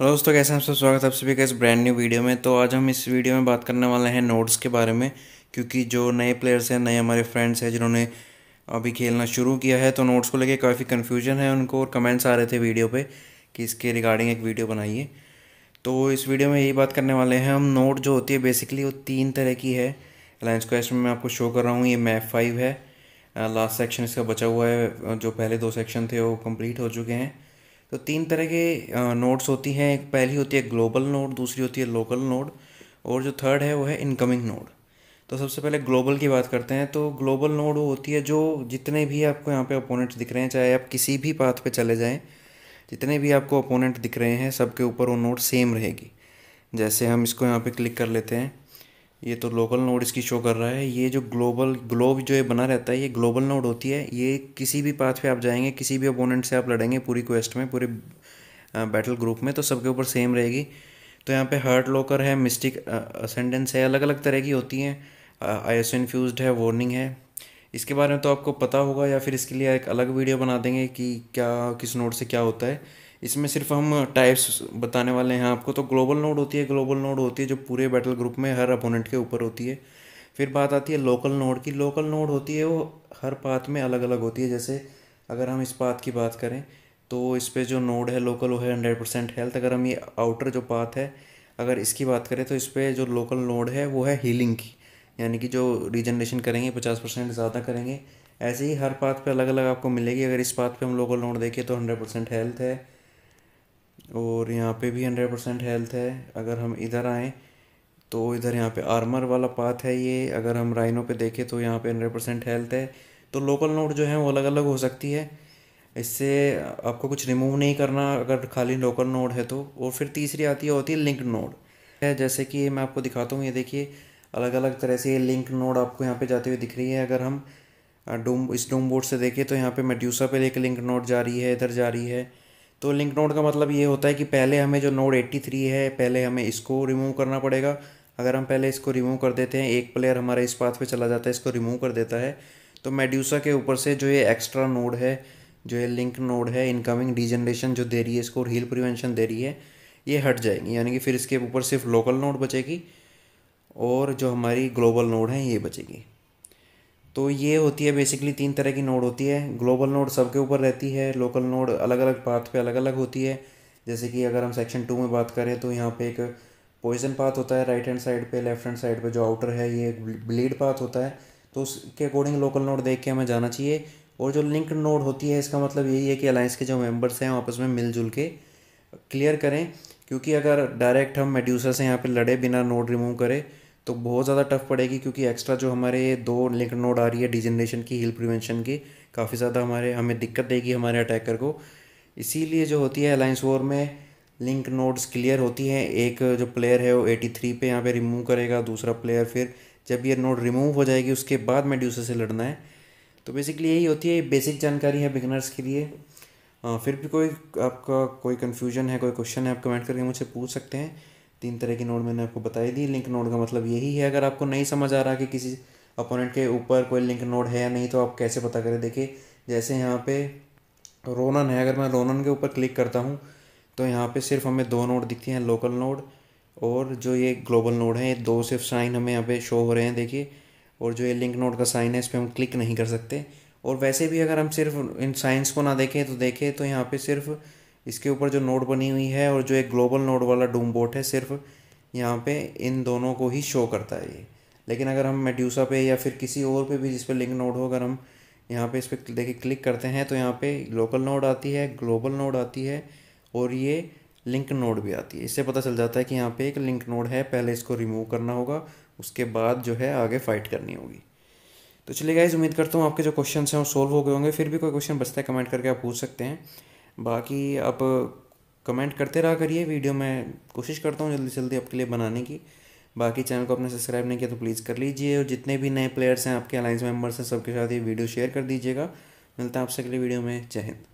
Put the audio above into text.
hello तो दोस्तों कैसे हम सब स्वागत है आप सभी का इस ब्रांड न्यू वीडियो में तो आज हम इस वीडियो में बात करने वाले हैं नोट्स के बारे में क्योंकि जो नए प्लेयर्स हैं नए हमारे फ्रेंड्स हैं जिन्होंने अभी खेलना शुरू किया है तो नोट्स को लेके काफ़ी कन्फ्यूजन है उनको और कमेंट्स आ रहे थे वीडियो पर कि इसके रिगार्डिंग एक वीडियो बनाइए तो इस वीडियो में यही बात करने वाले हैं हम नोट जो होती है बेसिकली वो तीन तरह की है अलायंस क्वेस्ट में मैं आपको शो कर रहा हूँ ये मैप फाइव है लास्ट uh, सेक्शन इसका बचा हुआ है uh, जो पहले दो सेक्शन थे वो कम्प्लीट हो चुके हैं तो तीन तरह के नोड्स होती हैं एक पहली होती है ग्लोबल नोड दूसरी होती है लोकल नोड और जो थर्ड है वो है इनकमिंग नोड तो सबसे पहले ग्लोबल की बात करते हैं तो ग्लोबल नोड वो होती है जो जितने भी आपको यहाँ पे अपोनेंट्स दिख रहे हैं चाहे आप किसी भी पाथ पे चले जाएं जितने भी आपको अपोनेंट दिख रहे हैं सबके ऊपर वो नोड सेम रहेगी जैसे हम इसको यहाँ पे क्लिक कर लेते हैं ये तो लोकल नोड इसकी शो कर रहा है ये जो ग्लोबल ग्लोब जो ये बना रहता है ये ग्लोबल नोड होती है ये किसी भी पाथ पे आप जाएंगे किसी भी अपोनेंट से आप लड़ेंगे पूरी क्वेस्ट में पूरे बैटल ग्रुप में तो सबके ऊपर सेम रहेगी तो यहाँ पे हर्ट लोकर है मिस्टिक असेंडेंस है अलग अलग तरह की होती हैं आई एस इन्फ्यूज़ है वार्निंग है इसके बारे में तो आपको पता होगा या फिर इसके लिए एक अलग वीडियो बना देंगे कि क्या किस नोट से क्या होता है इसमें सिर्फ हम टाइप्स बताने वाले हैं आपको तो ग्लोबल नोड होती है ग्लोबल नोड होती है जो पूरे बैटल ग्रुप में हर अपोनेंट के ऊपर होती है फिर बात आती है लोकल नोड की लोकल नोड होती है वो हर पाथ में अलग अलग होती है जैसे अगर हम इस पाथ की बात करें तो इस पर जो नोड है लोकल वो है हंड्रेड परसेंट हेल्थ अगर हम ये आउटर जो पाथ है अगर इसकी बात करें तो इस पर जो लोकल नोड है वो है हीलिंग की यानी कि जो रीजनरेशन करेंगे पचास परसेंट ज़्यादा करेंगे ऐसे ही हर पाथ पे अलग अलग आपको मिलेगी अगर इस पाथ पे हम लोकल नोड देखें तो हंड्रेड परसेंट हेल्थ है और यहाँ पे भी हंड्रेड परसेंट हेल्थ है अगर हम इधर आएँ तो इधर यहाँ पे आर्मर वाला पाथ है ये अगर हम राइनो पे देखें तो यहाँ पे हंड्रेड परसेंट हेल्थ है तो लोकल नोड जो है वो अलग अलग हो सकती है इससे आपको कुछ रिमूव नहीं करना अगर खाली लोकल नोड है तो और फिर तीसरी आती है होती है लिंक नोड है जैसे कि मैं आपको दिखाता हूँ ये देखिए अलग अलग तरह से ये लिंक नोड आपको यहाँ पे जाते हुए दिख रही है अगर हम डूम इस डोम बोर्ड से देखें तो यहाँ पे मेड्यूसा पे एक लिंक नोड जा रही है इधर जा रही है तो लिंक नोड का मतलब ये होता है कि पहले हमें जो नोड 83 है पहले हमें इसको रिमूव करना पड़ेगा अगर हम पहले इसको रिमूव कर देते हैं एक प्लेयर हमारा इस पाथ पे चला जाता है इसको रिमूव कर देता है तो मेड्यूसा के ऊपर से जो ये एक्स्ट्रा नोड है जो ये लिंक नोड है इनकमिंग डीजनरेशन जो दे रही है इसको हील प्रिवेंशन दे रही है ये हट जाएगी यानी कि फिर इसके ऊपर सिर्फ लोकल नोड बचेगी और जो हमारी ग्लोबल नोड है ये बचेगी तो ये होती है बेसिकली तीन तरह की नोड होती है ग्लोबल नोड सबके ऊपर रहती है लोकल नोड अलग अलग पाथ पे अलग अलग होती है जैसे कि अगर हम सेक्शन टू में बात करें तो यहाँ पे एक पॉइजन पाथ होता है राइट हैंड साइड पे लेफ्ट हैंड साइड पे जो आउटर है ये ब्लीड पाथ होता है तो उसके अकॉर्डिंग लोकल नोड देख के हमें जाना चाहिए और जो लिंक नोड होती है इसका मतलब यही है कि अलायंस के जो मेम्बर्स हैं आपस में मिलजुल के क्लियर करें क्योंकि अगर डायरेक्ट हम मेड्यूसर से यहाँ पर लड़े बिना नोड रिमूव करें तो बहुत ज़्यादा टफ पड़ेगी क्योंकि एक्स्ट्रा जो हमारे दो लिंक नोड आ रही है डिजनरेशन की हिल प्रिवेंशन की काफ़ी ज़्यादा हमारे हमें दिक्कत देगी हमारे अटैकर को इसीलिए जो होती है अलाइंस वॉर में लिंक नोड्स क्लियर होती हैं एक जो प्लेयर है वो एटी थ्री पे यहाँ पर रिमूव करेगा दूसरा प्लेयर फिर जब ये नोड रिमूव हो जाएगी उसके बाद मेड्यूसर से लड़ना है तो बेसिकली यही होती है बेसिक जानकारी है बिगनर्स के लिए फिर भी कोई आपका कोई कन्फ्यूजन है कोई क्वेश्चन है आप कमेंट करके मुझसे पूछ सकते हैं तीन तरह की नोड मैंने आपको बताई दी लिंक नोड का मतलब यही है अगर आपको नहीं समझ आ रहा कि किसी अपोनेंट के ऊपर कोई लिंक नोड है या नहीं तो आप कैसे पता करें देखिए जैसे यहाँ पे रोनन है अगर मैं रोनन के ऊपर क्लिक करता हूँ तो यहाँ पे सिर्फ हमें दो नोड दिखती हैं लोकल नोड और जो ये ग्लोबल नोड है ये दो सिर्फ साइन हमें यहाँ पे शो हो रहे हैं देखिए और जो ये लिंक नोड का साइन है इस पर हम क्लिक नहीं कर सकते और वैसे भी अगर हम सिर्फ इन साइंस को ना देखें तो देखें तो यहाँ पर सिर्फ इसके ऊपर जो नोड बनी हुई है और जो एक ग्लोबल नोड वाला डूम बोट है सिर्फ यहाँ पे इन दोनों को ही शो करता है ये लेकिन अगर हम मेड्यूसा पे या फिर किसी और पे भी जिस पे लिंक नोड हो अगर हम यहाँ पे इस पर देखिए क्लिक करते हैं तो यहाँ पे लोकल नोड आती है ग्लोबल नोड आती है और ये लिंक नोड भी आती है इससे पता चल जाता है कि यहाँ पे एक लिंक नोड है पहले इसको रिमूव करना होगा उसके बाद जो है आगे फाइट करनी होगी तो चलिए गाइज उम्मीद करता हूँ आपके जो क्वेश्चन हैं वो सॉल्व हो गए होंगे फिर भी कोई क्वेश्चन बचता है कमेंट करके आप पूछ सकते हैं बाकी आप कमेंट करते रहा करिए वीडियो मैं कोशिश करता हूँ जल्दी से जल्दी आपके लिए बनाने की बाकी चैनल को आपने सब्सक्राइब नहीं किया तो प्लीज़ कर लीजिए और जितने भी नए प्लेयर्स हैं आपके अलाइंस मेम्बर्स हैं सबके साथ ये वीडियो शेयर कर दीजिएगा मिलता है आपसे अगले वीडियो में जय हिंद